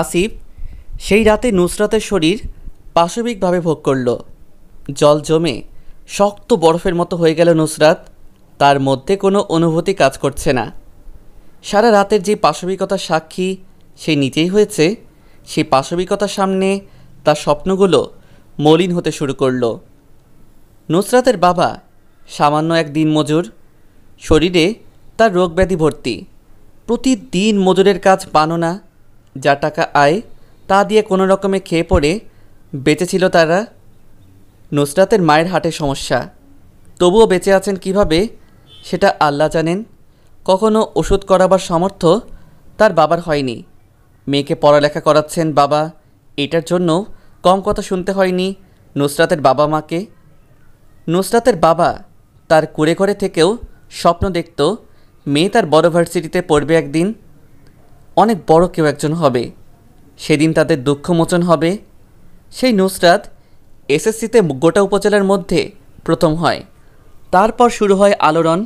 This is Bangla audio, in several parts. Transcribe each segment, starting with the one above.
আসিফ সেই রাতে নুসরাতের শরীর পাশবিকভাবে ভোগ করল জল জমে শক্ত বরফের মতো হয়ে গেল নুসরাত তার মধ্যে কোনো অনুভূতি কাজ করছে না সারা রাতের যে পাশবিকতার সাক্ষী সে নিজেই হয়েছে সেই পাশবিকতার সামনে তার স্বপ্নগুলো মলিন হতে শুরু করল নুসরাতের বাবা সামান্য এক দিনমজুর শরীরে তার রোগব্যাধি ভর্তি প্রতিদিন মজুরের কাজ পানো না যা টাকা আয় তা দিয়ে কোনো রকমে খেয়ে পড়ে বেঁচেছিল তারা নুসরাতের মায়ের হাটে সমস্যা তবুও বেঁচে আছেন কিভাবে সেটা আল্লাহ জানেন কখনো ওষুধ করাবার সামর্থ্য তার বাবার হয়নি মেয়েকে পড়ালেখা করাচ্ছেন বাবা এটার জন্য কম কথা শুনতে হয়নি নুসরাতের বাবা মাকে নুসরাতের বাবা তার কুড়ে ঘরে থেকেও স্বপ্ন দেখত মেয়ে তার বড় ভার্সিটিতে পড়বে একদিন অনেক বড় কেউ একজন হবে সেদিন তাদের দুঃখ মোচন হবে সেই নুসরাত এসএসসিতে গোটা উপজেলার মধ্যে প্রথম হয় তারপর শুরু হয় আলোড়ন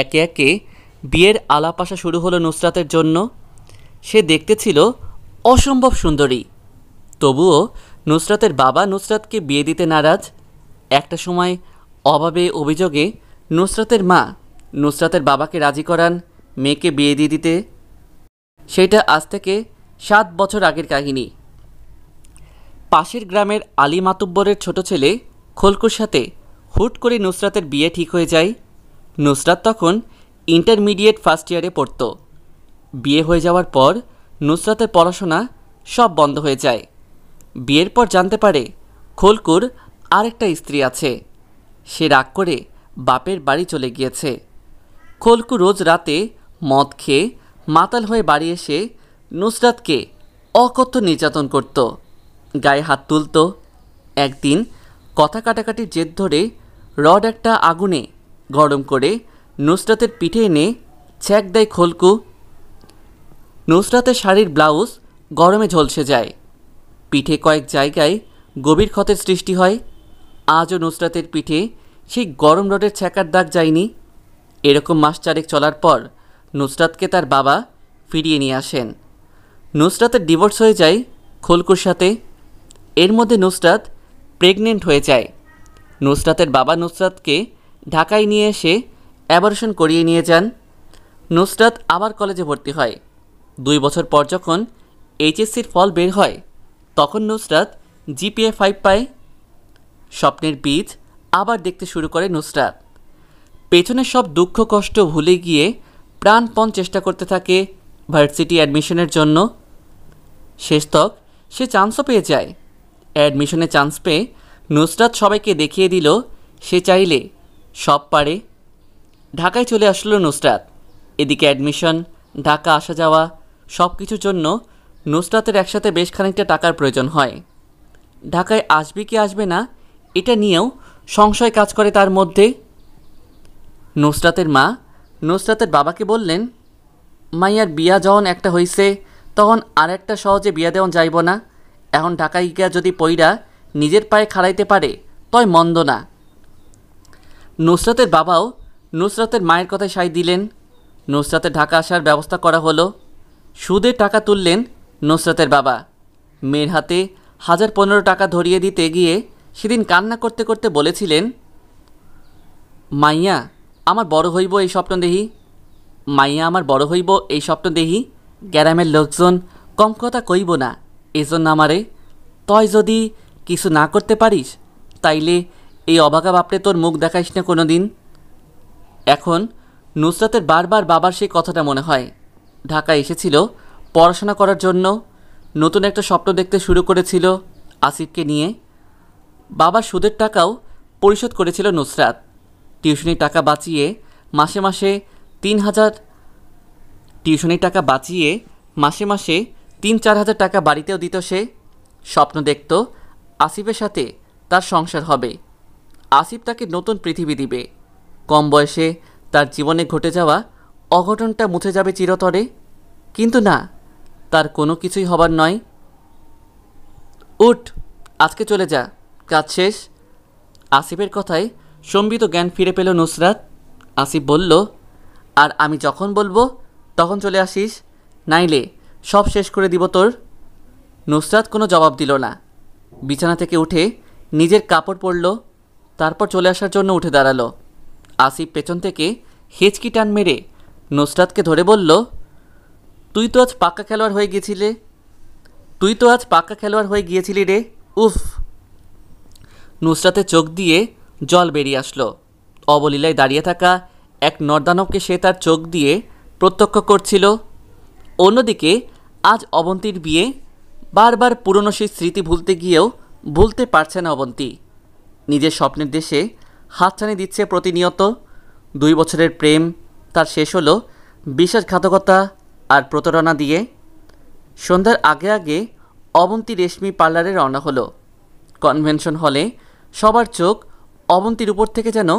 একে একে বিয়ের আলাপ আসা শুরু হলো নুসরাতের জন্য সে দেখতে ছিল অসম্ভব সুন্দরী তবুও নুসরাতের বাবা নুসরাতকে বিয়ে দিতে নারাজ একটা সময় অভাবে অভিযোগে নুসরাতের মা নুসরাতের বাবাকে রাজি করান মেয়েকে বিয়ে দিয়ে দিতে সেটা আজ থেকে সাত বছর আগের কাহিনী পাশের গ্রামের আলী মাতুব্বরের ছোট ছেলে খোলকুর সাথে হুট করে নুসরাতের বিয়ে ঠিক হয়ে যায় নুসরাত তখন ইন্টারমিডিয়েট ফার্স্ট ইয়ারে পড়ত বিয়ে হয়ে যাওয়ার পর নুসরাতের পড়াশোনা সব বন্ধ হয়ে যায় বিয়ের পর জানতে পারে খোলকুর আরেকটা স্ত্রী আছে সে রাগ করে বাপের বাড়ি চলে গিয়েছে খোলকু রোজ রাতে মদ খেয়ে মাতাল হয়ে বাড়ি এসে নুসরাতকে অকথ্য নির্যাতন করত গায়ে হাত তুলত একদিন কথা কাটাকাটির জেদ ধরে রড একটা আগুনে গরম করে নুসরাতের পিঠে এনে ছ্যাক দেয় খোলকু নুসরাতের শাড়ির ব্লাউজ গরমে ঝলসে যায় পিঠে কয়েক জায়গায় গভীর ক্ষতের সৃষ্টি হয় আজও নুসরাতের পিঠে সেই গরম রডের ছ্যাকার দাগ যায়নি এরকম মাস চারেক চলার পর নুসরাতকে তার বাবা ফিরিয়ে নিয়ে আসেন নুসরাতের ডিভোর্স হয়ে যায় খোলকুর সাথে এর মধ্যে নুসরাত প্রেগনেন্ট হয়ে যায় নুসরাতের বাবা নুসরাতকে ঢাকায় নিয়ে এসে অ্যাবর্শন করিয়ে নিয়ে যান নুসরাত আবার কলেজে ভর্তি হয় দুই বছর পর যখন এইচএসসির ফল বের হয় তখন নুসরাত জিপিএ ফাইভ পায় স্বপ্নের বীজ আবার দেখতে শুরু করে নুসরাত পেছনের সব দুঃখ কষ্ট ভুলে গিয়ে প্রাণপণ চেষ্টা করতে থাকে ভার্সিটি অ্যাডমিশনের জন্য শেষ তক সে চান্সও পেয়ে যায় অ্যাডমিশনে চান্স পেয়ে নুসরাত সবাইকে দেখিয়ে দিল সে চাইলে সব পারে ঢাকায় চলে আসলো নুসরাত এদিকে অ্যাডমিশন ঢাকা আসা যাওয়া সব কিছুর জন্য নুসরাতের একসাথে বেশ খানিকটা টাকার প্রয়োজন হয় ঢাকায় আসবে কি আসবে না এটা নিয়েও সংশয় কাজ করে তার মধ্যে নুসরাতের মা নুসরাতের বাবাকে বললেন মাইয়ার বিয়া যখন একটা হইছে তখন আর একটা সহজে বিয়া দেওয়া যাইব না এখন ঢাকায় গিয়া যদি পইরা নিজের পায়ে খাড়াইতে পারে তয় মন্দ না নুসরাতের বাবাও নুসরাতের মায়ের কথায় সাই দিলেন নুসরাতে ঢাকা আসার ব্যবস্থা করা হলো সুদে টাকা তুললেন নুসরাতের বাবা মেয়ের হাতে হাজার পনেরো টাকা ধরিয়ে দিতে গিয়ে সেদিন কান্না করতে করতে বলেছিলেন মাইয়া আমার বড় হইব এই স্বপ্ন দেহি মাইয়া আমার বড় হইব এই স্বপ্ন দেহি গ্যারামের লোকজন কম কথা কইব না এজন্য আমারে তয় যদি কিছু না করতে পারিস তাইলে এই অবাগা বাপরে তোর মুখ দেখাইস না কোনো দিন এখন নুসরাতের বারবার বাবার সেই কথাটা মনে হয় ঢাকায় এসেছিল পড়াশোনা করার জন্য নতুন একটা স্বপ্ন দেখতে শুরু করেছিল আসিফকে নিয়ে বাবার সুদের টাকাও পরিশোধ করেছিল নুসরাত টিউশনির টাকা বাঁচিয়ে মাসে মাসে তিন হাজার টিউশনির টাকা বাঁচিয়ে মাসে মাসে তিন চার হাজার টাকা বাড়িতেও দিত সে স্বপ্ন দেখত আসিফের সাথে তার সংসার হবে আসিফ তাকে নতুন পৃথিবী দিবে কম বয়সে তার জীবনে ঘটে যাওয়া অঘটনটা মুছে যাবে চিরতরে কিন্তু না তার কোনো কিছুই হবার নয় উঠ আজকে চলে যা কাজ শেষ আসিফের কথায় সম্বিত জ্ঞান ফিরে পেল নুসরাত আসিফ বলল আর আমি যখন বলবো তখন চলে আসিস নাইলে সব শেষ করে দিব তোর নুসরাত কোনো জবাব দিল না বিছানা থেকে উঠে নিজের কাপড় পরল তারপর চলে আসার জন্য উঠে দাঁড়ালো আসিফ পেছন থেকে হেঁচকি টান মেরে নুসরাতকে ধরে বলল তুই তো আজ পাক্কা খেলোয়াড় হয়ে গিয়েছিলে তুই তো আজ পাক্কা খেলোয়াড় হয়ে গিয়েছিলি রে উফ নুসরাতের চোখ দিয়ে জল বেরিয়ে আসলো অবলীলায় দাঁড়িয়ে থাকা এক নর্দানবকে সে তার চোখ দিয়ে প্রত্যক্ষ করছিল অন্যদিকে আজ অবন্তীর বিয়ে বারবার পুরনো সেই স্মৃতি ভুলতে গিয়েও ভুলতে পারছে না অবন্তী নিজের স্বপ্নের দেশে হাতছানি দিচ্ছে প্রতিনিয়ত দুই বছরের প্রেম তার শেষ হলো বিশ্বাসঘাতকতা আর প্রতারণা দিয়ে সন্ধ্যার আগে আগে অবন্তী রেশমি পার্লারে রওনা হলো কনভেনশন হলে সবার চোখ অবন্তির উপর থেকে যেন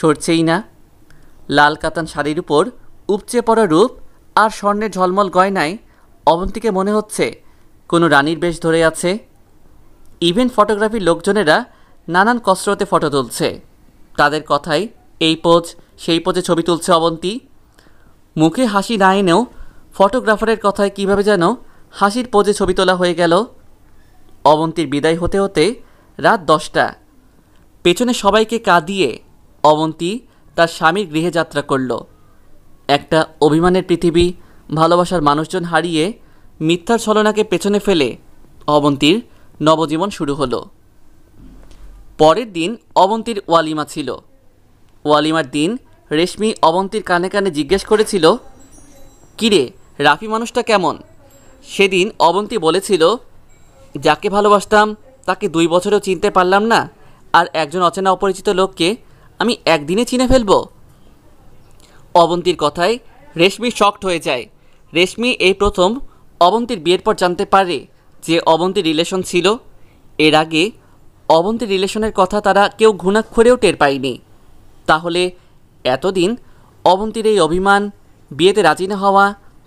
সরছেই না লাল কাতান শাড়ির উপর উপচে পড়া রূপ আর স্বর্ণের ঝলমল গয়নায় অবন্তিকে মনে হচ্ছে কোনো রানীর বেশ ধরে আছে ইভেন্ট ফটোগ্রাফির লোকজনেরা নানান কসরতে ফটো তুলছে তাদের কথাই এই পোজ সেই পোজে ছবি তুলছে অবন্তি মুখে হাসি না এনেও ফটোগ্রাফারের কথায় কিভাবে যেন হাসির পোজে ছবি তোলা হয়ে গেল অবন্তির বিদায় হতে হতে রাত দশটা পেছনে সবাইকে কাঁদিয়ে অবন্তী তার স্বামীর গৃহে যাত্রা করল একটা অভিমানের পৃথিবী ভালোবাসার মানুষজন হারিয়ে মিথ্যার ছলনাকে পেছনে ফেলে অবন্তীর নবজীবন শুরু হলো পরের দিন অবন্তীর ওয়ালিমা ছিল ওয়ালিমার দিন রেশমি অবন্তীর কানে কানে জিজ্ঞেস করেছিল কিরে রাফি মানুষটা কেমন সেদিন অবন্তী বলেছিল যাকে ভালোবাসতাম তাকে দুই বছরেও চিনতে পারলাম না আর একজন অচেনা অপরিচিত লোককে আমি একদিনে চিনে ফেলব অবন্তীর কথায় রেশমি শক্ট হয়ে যায় রেশমি এই প্রথম অবন্তীর বিয়ের পর জানতে পারে যে অবন্তীর রিলেশন ছিল এর আগে অবন্তীর রিলেশনের কথা তারা কেউ ঘুণাক্ষরেও টের পায়নি তাহলে এতদিন অবন্তীর এই অভিমান বিয়েতে রাজি না হওয়া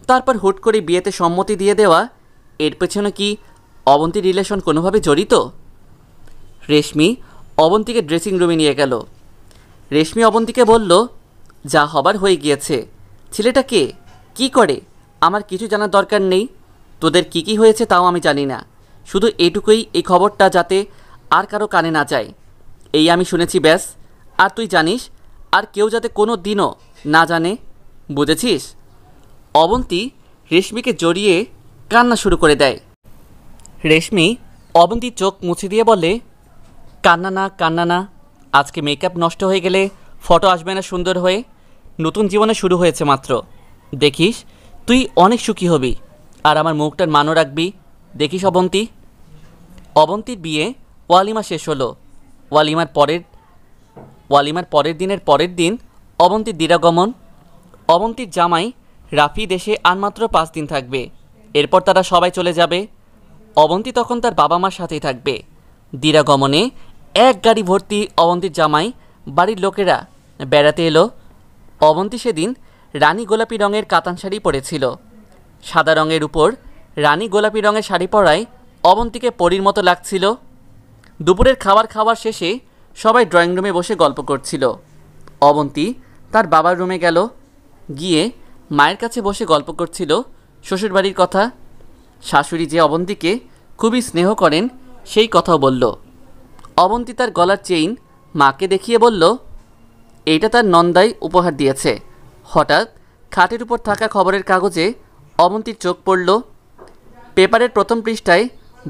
তারপর হুট করে বিয়েতে সম্মতি দিয়ে দেওয়া এর পেছনে কি অবন্তীর রিলেশন কোনোভাবে জড়িত রেশমি অবন্তীকে ড্রেসিং রুমে নিয়ে গেল রেশমি অবন্তীকে বলল যা হবার হয়ে গিয়েছে ছেলেটা কে কি করে আমার কিছু জানার দরকার নেই তোদের কি কি হয়েছে তাও আমি জানি না শুধু এটুকুই এই খবরটা যাতে আর কারো কানে না যায় এই আমি শুনেছি ব্যাস আর তুই জানিস আর কেউ যাতে কোনো দিনও না জানে বুঝেছিস অবন্তী রেশমিকে জড়িয়ে কান্না শুরু করে দেয় রেশমি অবন্তী চোখ মুছে দিয়ে বলে কান্না না কান্না না আজকে মেকআপ নষ্ট হয়ে গেলে ফটো আসবে না সুন্দর হয়ে নতুন জীবনে শুরু হয়েছে মাত্র দেখিস তুই অনেক সুখী হবি আর আমার মুখটার মানও রাখবি দেখিস অবন্তী অবন্তীর বিয়ে ওয়ালিমা শেষ হলো ওয়ালিমার পরের ওয়ালিমার পরের দিনের পরের দিন অবন্তীর দিরাগমন অবন্তীর জামাই রাফি দেশে আর মাত্র পাঁচ দিন থাকবে এরপর তারা সবাই চলে যাবে অবন্তী তখন তার বাবা মার সাথেই থাকবে দিরাগমনে এক গাড়ি ভর্তি অবন্তীর জামাই বাড়ির লোকেরা বেড়াতে এলো অবন্তী সেদিন রানী গোলাপি রঙের কাতান শাড়ি পরেছিল সাদা রঙের উপর রানী গোলাপি রঙের শাড়ি পরায় অবন্তীকে পরীর মতো লাগছিল দুপুরের খাবার খাওয়ার শেষে সবাই ড্রয়িং রুমে বসে গল্প করছিল অবন্তী তার বাবার রুমে গেল গিয়ে মায়ের কাছে বসে গল্প করছিল শ্বশুরবাড়ির কথা শাশুড়ি যে অবন্তীকে খুবই স্নেহ করেন সেই কথাও বলল অবন্তী তার গলার চেইন মাকে দেখিয়ে বলল এইটা তার নন্দাই উপহার দিয়েছে হঠাৎ খাটের উপর থাকা খবরের কাগজে অবন্তীর চোখ পড়ল পেপারের প্রথম পৃষ্ঠায়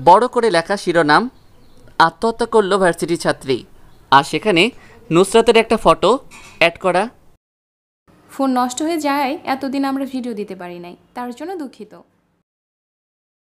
বড় করে লেখা শিরোনাম আত্মহত্যা করল ভার্সিটি ছাত্রী আর সেখানে নুসরাতের একটা ফটো অ্যাড করা ফোন নষ্ট হয়ে যায় এতদিন আমরা ভিডিও দিতে পারি নাই তার জন্য দুঃখিত